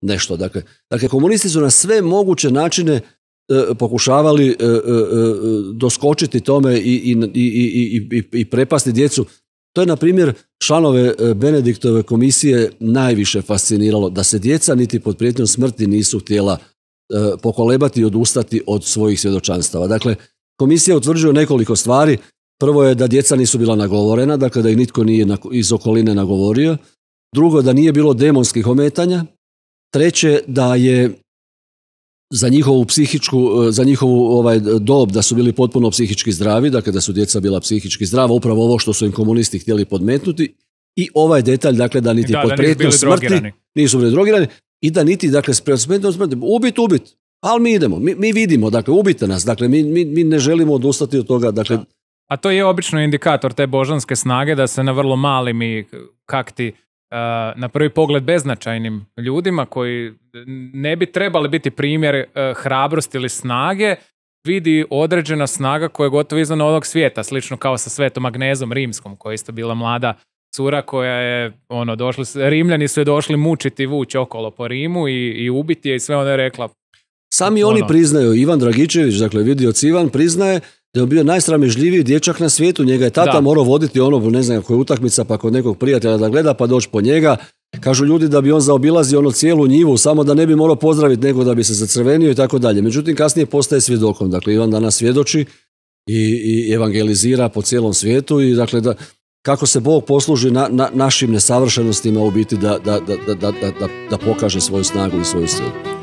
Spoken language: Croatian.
nešto. Dakle, dakle komunisti su na sve moguće načine e, pokušavali e, e, doskočiti tome i, i, i, i prepasti djecu. To je, na primjer, članove Benediktove komisije najviše fasciniralo, da se djeca niti pod prijetnjom smrti nisu htjela pokolebati i odustati od svojih svjedočanstava. Dakle, komisija utvrđuje nekoliko stvari. Prvo je da djeca nisu bila nagovorena, dakle da ih nitko nije iz okoline nagovorio. Drugo, da nije bilo demonskih ometanja, Treće, da je za njihovu psihičku, e, za njihovu ovaj dob da su bili potpuno psihički zdravi, dakle da su djeca bila psihički zdrava, upravo ovo što su im komunisti htjeli podmetnuti i ovaj detalj, dakle da niti da, pod smrti drogirani. nisu bili drogirani i da niti, dakle, s smrti, ubit, ubit, ali mi idemo, mi, mi vidimo, dakle, ubite nas, dakle, mi, mi, mi ne želimo odustati od toga, dakle, A to je obično indikator te božanske snage da se na vrlo malim i kakti na prvi pogled beznačajnim ljudima koji ne bi trebali biti primjer e, hrabrosti ili snage, vidi određena snaga koja je gotovo izvan ovog svijeta, slično kao sa svetom Agnezom Rimskom, koja je isto bila mlada cura koja je, ono, došli, Rimljani su je došli mučiti i vući okolo po Rimu i, i ubiti je i sve ono je rekla. Sami oni ono. priznaju, Ivan Dragičević, dakle vidio Ivan priznaje da je bio najsramežljiviji dječak na svijetu, njega je tata morao voditi ono, ne znam ako je utakmica, pa kod nekog prijatelja da gleda, pa doći po njega. Kažu ljudi da bi on zaobilazio ono cijelu njivu, samo da ne bi morao pozdraviti nego da bi se zacrvenio i tako dalje. Međutim, kasnije postaje svjedokom. Dakle, Ivan danas svjedoči i, i evangelizira po cijelom svijetu i dakle, da, kako se Bog posluži na, na našim nesavršenostima u biti da, da, da pokaže svoju snagu i svoju silu.